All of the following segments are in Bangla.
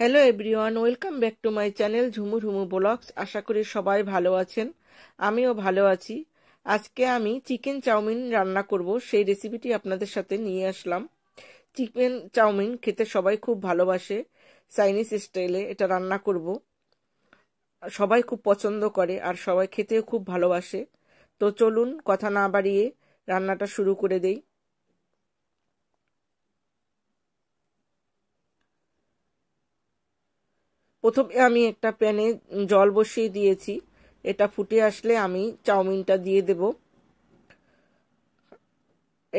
hello everyone welcome back to my channel Jhumu Jhumu vlogs আশা করি সবাই ভালো আছেন আমিও ভালো আছি আজকে আমি চিকেন চাউমিন রান্না করব সেই রেসিপিটি আপনাদের সাথে নিয়ে আসলাম চিকেন চাউমিন খেতে সবাই খুব ভালোবাসে চাইনিজ স্টাইলে এটা রান্না করব সবাই খুব পছন্দ করে আর সবাই খেতেও খুব ভালোবাসে তো চলুন কথা না বাড়িয়ে রান্নাটা শুরু করে দেই প্রথমে আমি একটা প্যানে জল বসিয়ে দিয়েছি এটা ফুটে আসলে আমি চাউমিনটা দিয়ে দেব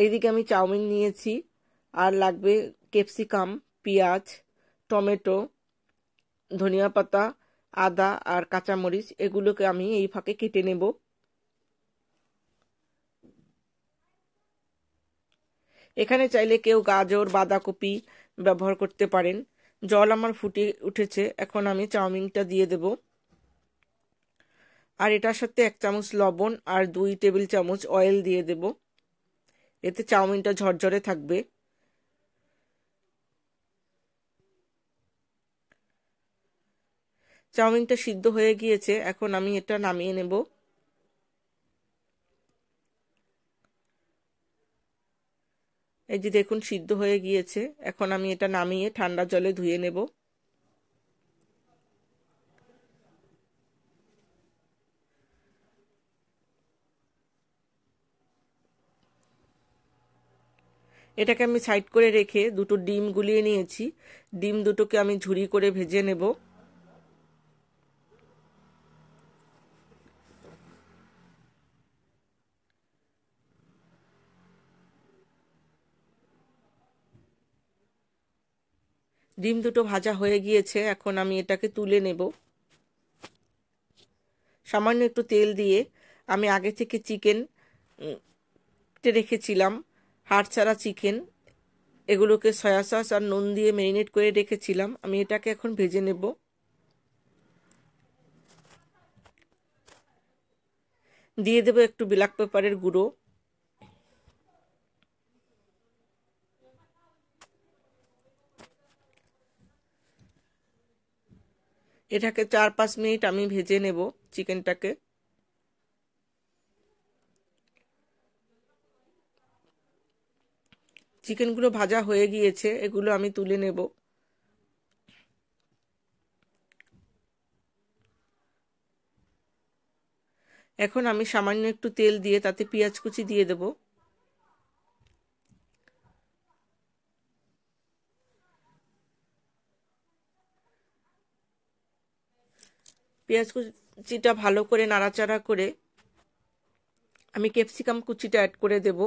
এইদিকে আমি চাউমিন নিয়েছি আর লাগবে ক্যাপসিকাম পেঁয়াজ টমেটো ধনিয়া পাতা আদা আর কাঁচামরিচ এগুলোকে আমি এই ফাঁকে কেটে নেব এখানে চাইলে কেউ গাজর বাঁধাকপি ব্যবহার করতে পারেন জল আমার ফুটে উঠেছে এখন আমি চাউমিনটা দিয়ে দেব আর এটার সাথে এক চামচ লবণ আর দুই টেবিল চামচ অয়েল দিয়ে দেব এতে চাউমিনটা ঝরঝরে থাকবে চাউমিনটা সিদ্ধ হয়ে গিয়েছে এখন আমি এটা নামিয়ে নেবো এই যে দেখুন সিদ্ধ হয়ে গিয়েছে এখন আমি এটা নামিয়ে ঠান্ডা জলে ধুয়ে নেব এটাকে আমি সাইড করে রেখে দুটো ডিম গুলিয়ে নিয়েছি ডিম দুটোকে আমি ঝুড়ি করে ভেজে নেবো ডিম দুটো ভাজা হয়ে গিয়েছে এখন আমি এটাকে তুলে নেব সামান্য একটু তেল দিয়ে আমি আগে থেকে চিকেন রেখেছিলাম হাড় ছাড়া চিকেন এগুলোকে সয়া সস আর নুন দিয়ে ম্যারিনেট করে রেখেছিলাম আমি এটাকে এখন ভেজে নেব দিয়ে দেবো একটু ব্ল্যাক পেপারের গুঁড়ো এটাকে চার পাঁচ মিনিট আমি ভেজে নেব চিকেনটাকে চিকেনগুলো ভাজা হয়ে গিয়েছে এগুলো আমি তুলে নেব এখন আমি সামান্য একটু তেল দিয়ে তাতে পেঁয়াজ কুচি দিয়ে দেবো পেঁয়াজ কুচিটা ভালো করে নাড়াচাড়া করে আমি ক্যাপসিকাম কুচিটা অ্যাড করে দেব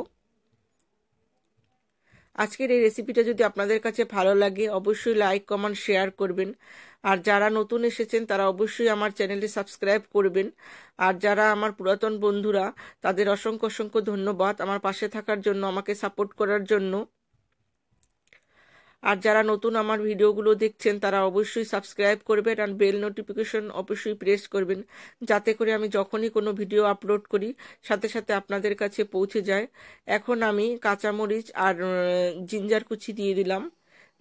আজকের এই রেসিপিটা যদি আপনাদের কাছে ভালো লাগে অবশ্যই লাইক কমেন্ট শেয়ার করবেন আর যারা নতুন এসেছেন তারা অবশ্যই আমার চ্যানেলে সাবস্ক্রাইব করবেন আর যারা আমার পুরাতন বন্ধুরা তাদের অসংখ্য অসংখ্য ধন্যবাদ আমার পাশে থাকার জন্য আমাকে সাপোর্ট করার জন্য আর যারা নতুন আমার ভিডিওগুলো দেখছেন তারা অবশ্যই সাবস্ক্রাইব করবেন আর বেল নোটিফিকেশন অবশ্যই প্রেস করবেন যাতে করে আমি যখনই কোনো ভিডিও আপলোড করি সাথে সাথে আপনাদের কাছে পৌঁছে যায় এখন আমি কাঁচামরিচ আর জিঞ্জার কুচি দিয়ে দিলাম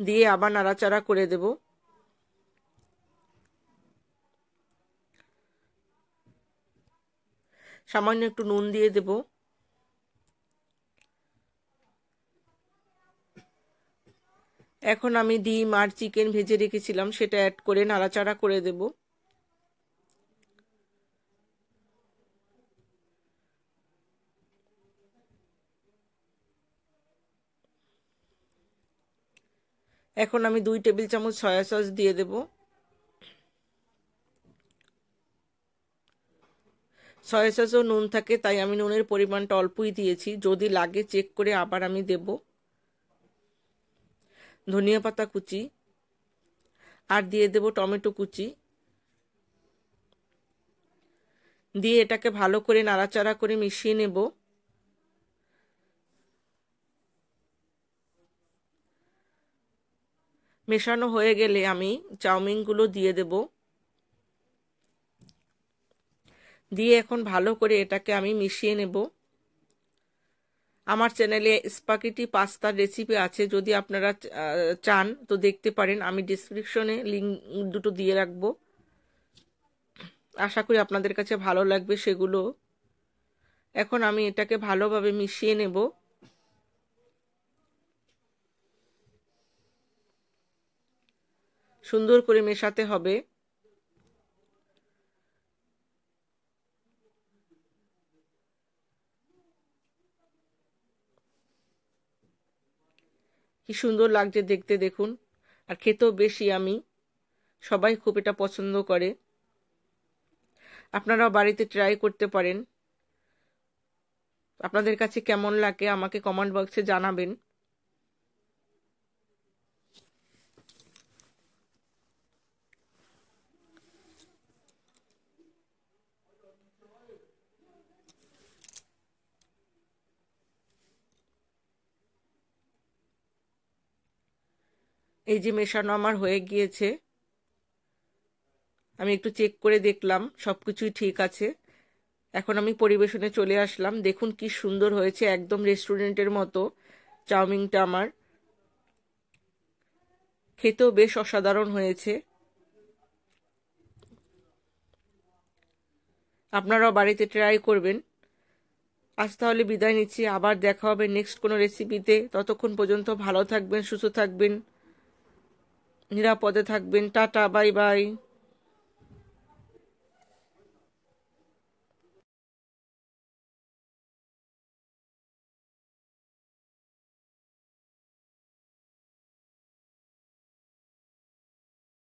দিয়ে আবার নাড়াচাড়া করে দেব সামান্য একটু নুন দিয়ে দেবো এখন আমি ডিম আর চিকেন ভেজে রেখেছিলাম সেটা অ্যাড করে নাড়াচাড়া করে দেব এখন আমি দুই টেবিল চামচ সয়া সস দিয়ে দেব সয়া ও নুন থাকে তাই আমি নুনের পরিমাণটা অল্পই দিয়েছি যদি লাগে চেক করে আবার আমি দেবো ধনিয়া পাতা কুচি আর দিয়ে দেব টমেটো কুচি দিয়ে এটাকে ভালো করে নাড়াচাড়া করে মিশিয়ে নেব মেশানো হয়ে গেলে আমি চাউমিনগুলো দিয়ে দেব দিয়ে এখন ভালো করে এটাকে আমি মিশিয়ে নেবো আমার চ্যানেলে স্পাকিটি পাস্তার রেসিপি আছে যদি আপনারা চান তো দেখতে পারেন আমি ডিসক্রিপশনে লিঙ্ক দুটো দিয়ে রাখব আশা করি আপনাদের কাছে ভালো লাগবে সেগুলো এখন আমি এটাকে ভালোভাবে মিশিয়ে নেব সুন্দর করে মেশাতে হবে কি সুন্দর লাগছে দেখতে দেখুন আর খেতেও বেশি আমি সবাই খুব এটা পছন্দ করে আপনারাও বাড়িতে ট্রাই করতে পারেন আপনাদের কাছে কেমন লাগে আমাকে কমেন্ট বক্সে জানাবেন এই যে মেশানো আমার হয়ে গিয়েছে আমি একটু চেক করে দেখলাম সব কিছুই ঠিক আছে এখন আমি পরিবেশনে চলে আসলাম দেখুন কি সুন্দর হয়েছে একদম রেস্টুরেন্টের মতো চাউমিনটা আমার খেতেও বেশ অসাধারণ হয়েছে আপনারাও বাড়িতে ট্রাই করবেন আজ তাহলে বিদায় নিচ্ছি আবার দেখা হবে নেক্সট কোনো রেসিপিতে ততক্ষণ পর্যন্ত ভালো থাকবেন সুস্থ থাকবেন নিরাপদে থাকবেন টাটা বাই বাই